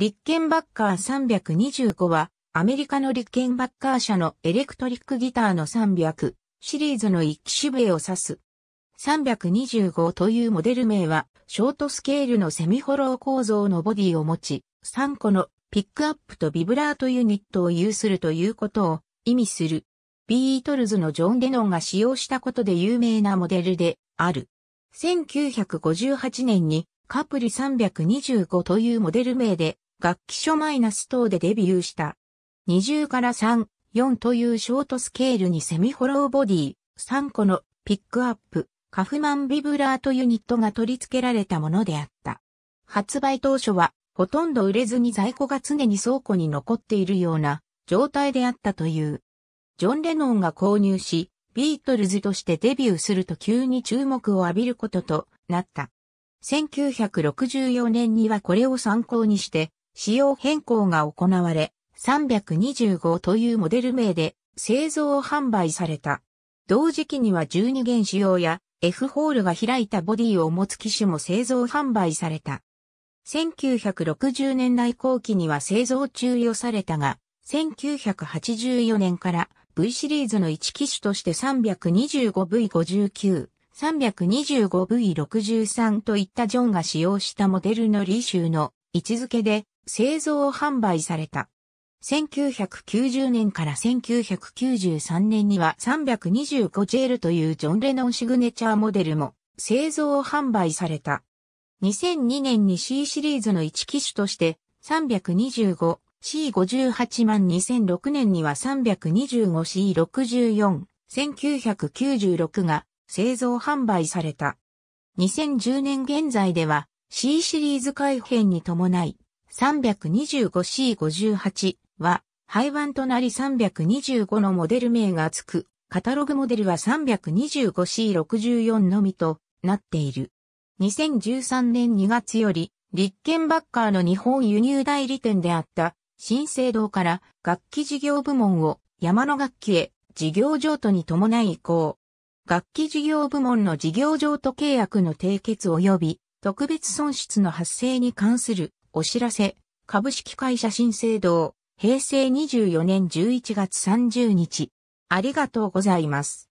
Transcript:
リッケンバッカー325は、アメリカのリッケンバッカー社のエレクトリックギターの300シリーズの一機種名を指す。325というモデル名は、ショートスケールのセミホロー構造のボディを持ち、3個のピックアップとビブラートユニットを有するということを意味する。ビートルズのジョン・レノンが使用したことで有名なモデルである。1958年にカプリ325というモデル名で楽器書マイナス等でデビューした。20から3、4というショートスケールにセミホローボディ、3個のピックアップ、カフマンビブラートユニットが取り付けられたものであった。発売当初は、ほとんど売れずに在庫が常に倉庫に残っているような状態であったという。ジョン・レノンが購入し、ビートルズとしてデビューすると急に注目を浴びることとなった。1964年にはこれを参考にして、仕様変更が行われ、325というモデル名で製造販売された。同時期には12弦仕様や F ホールが開いたボディを持つ機種も製造販売された。1960年代後期には製造中予されたが、1984年から V シリーズの1機種として 325V59、325V63 といったジョンが使用したモデルのリーシューの位置づけで製造販売された。1990年から1993年には 325JL というジョン・レノンシグネチャーモデルも製造販売された。2002年に C シリーズの1機種として 325C58 万2006年には 325C64 1996が製造販売された。2010年現在では C シリーズ改編に伴い 325C58 は、廃盤となり325のモデル名がつく、カタログモデルは 325C64 のみとなっている。2013年2月より、立憲バッカーの日本輸入代理店であった、新生堂から楽器事業部門を山の楽器へ事業譲渡に伴い移行。楽器事業部門の事業譲渡契約の締結及び特別損失の発生に関するお知らせ、株式会社新生堂、平成24年11月30日。ありがとうございます。